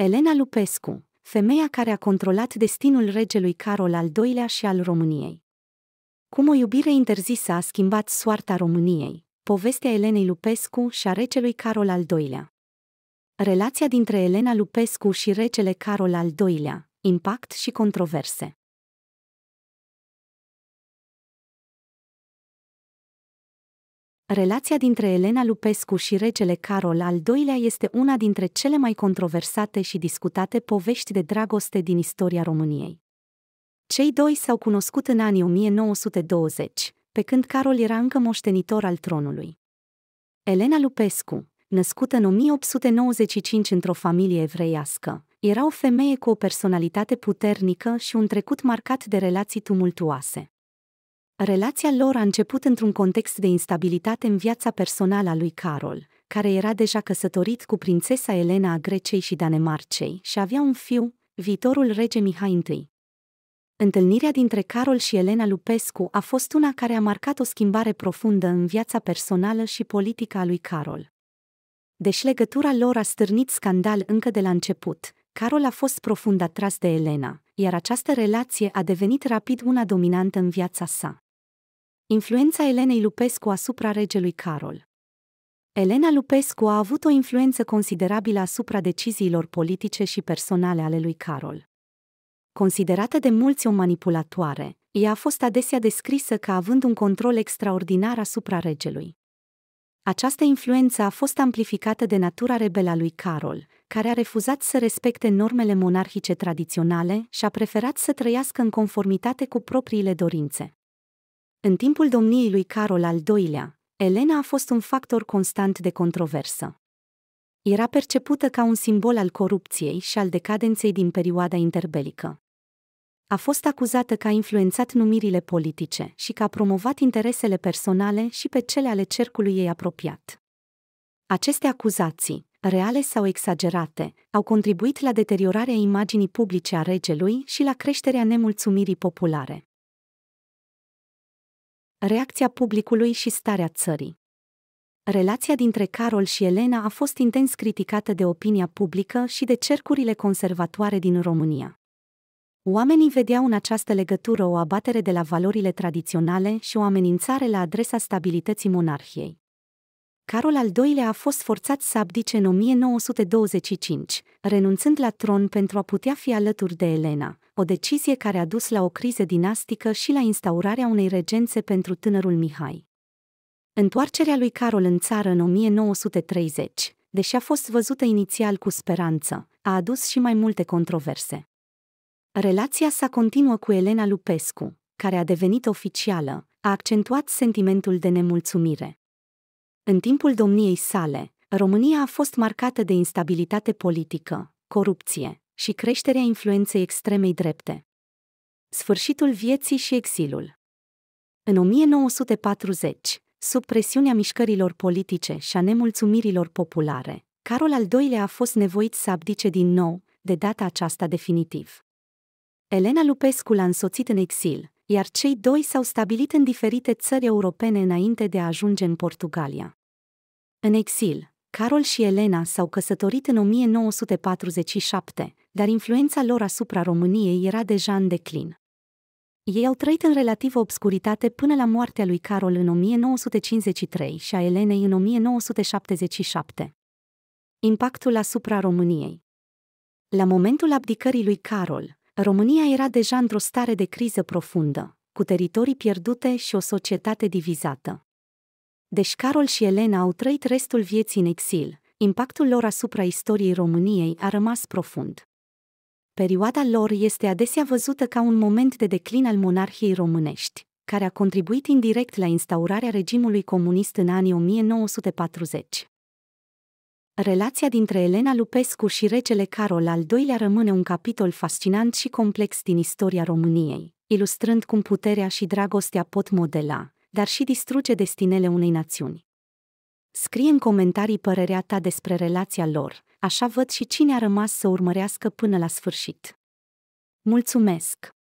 Elena Lupescu, femeia care a controlat destinul regelui Carol al II-lea și al României. Cum o iubire interzisă a schimbat soarta României, povestea Elenei Lupescu și a regelui Carol al II-lea. Relația dintre Elena Lupescu și regele Carol al II-lea, impact și controverse. Relația dintre Elena Lupescu și regele Carol al II-lea este una dintre cele mai controversate și discutate povești de dragoste din istoria României. Cei doi s-au cunoscut în anii 1920, pe când Carol era încă moștenitor al tronului. Elena Lupescu, născută în 1895 într-o familie evreiască, era o femeie cu o personalitate puternică și un trecut marcat de relații tumultuoase. Relația lor a început într-un context de instabilitate în viața personală a lui Carol, care era deja căsătorit cu prințesa Elena a Greciei și Danemarcei și avea un fiu, viitorul rege Mihai I. Întâlnirea dintre Carol și Elena Lupescu a fost una care a marcat o schimbare profundă în viața personală și politică a lui Carol. Deși legătura lor a stârnit scandal încă de la început, Carol a fost profund atras de Elena, iar această relație a devenit rapid una dominantă în viața sa. Influența Elenei Lupescu asupra regelui Carol Elena Lupescu a avut o influență considerabilă asupra deciziilor politice și personale ale lui Carol. Considerată de mulți o manipulatoare, ea a fost adesea descrisă ca având un control extraordinar asupra regelui. Această influență a fost amplificată de natura rebelă a lui Carol, care a refuzat să respecte normele monarhice tradiționale și a preferat să trăiască în conformitate cu propriile dorințe. În timpul domniei lui Carol al II-lea, Elena a fost un factor constant de controversă. Era percepută ca un simbol al corupției și al decadenței din perioada interbelică. A fost acuzată că a influențat numirile politice și că a promovat interesele personale și pe cele ale cercului ei apropiat. Aceste acuzații, reale sau exagerate, au contribuit la deteriorarea imaginii publice a regelui și la creșterea nemulțumirii populare. Reacția publicului și starea țării Relația dintre Carol și Elena a fost intens criticată de opinia publică și de cercurile conservatoare din România. Oamenii vedeau în această legătură o abatere de la valorile tradiționale și o amenințare la adresa stabilității monarhiei. Carol al II-lea a fost forțat să abdice în 1925, renunțând la tron pentru a putea fi alături de Elena, o decizie care a dus la o criză dinastică și la instaurarea unei regențe pentru tânărul Mihai. Întoarcerea lui Carol în țară în 1930, deși a fost văzută inițial cu speranță, a adus și mai multe controverse. Relația sa continuă cu Elena Lupescu, care a devenit oficială, a accentuat sentimentul de nemulțumire. În timpul domniei sale, România a fost marcată de instabilitate politică, corupție, și creșterea influenței extremei drepte. Sfârșitul vieții și exilul. În 1940, sub presiunea mișcărilor politice și a nemulțumirilor populare, Carol al II-lea a fost nevoit să abdice din nou, de data aceasta definitiv. Elena Lupescu l-a însoțit în exil, iar cei doi s-au stabilit în diferite țări europene înainte de a ajunge în Portugalia. În exil, Carol și Elena s-au căsătorit în 1947, dar influența lor asupra României era deja în declin. Ei au trăit în relativă obscuritate până la moartea lui Carol în 1953 și a Elenei în 1977. Impactul asupra României La momentul abdicării lui Carol, România era deja într-o stare de criză profundă, cu teritorii pierdute și o societate divizată. Deși Carol și Elena au trăit restul vieții în exil, impactul lor asupra istoriei României a rămas profund. Perioada lor este adesea văzută ca un moment de declin al monarhiei românești, care a contribuit indirect la instaurarea regimului comunist în anii 1940. Relația dintre Elena Lupescu și regele Carol al II-lea rămâne un capitol fascinant și complex din istoria României, ilustrând cum puterea și dragostea pot modela, dar și distruge destinele unei națiuni. Scrie în comentarii părerea ta despre relația lor, așa văd și cine a rămas să urmărească până la sfârșit. Mulțumesc!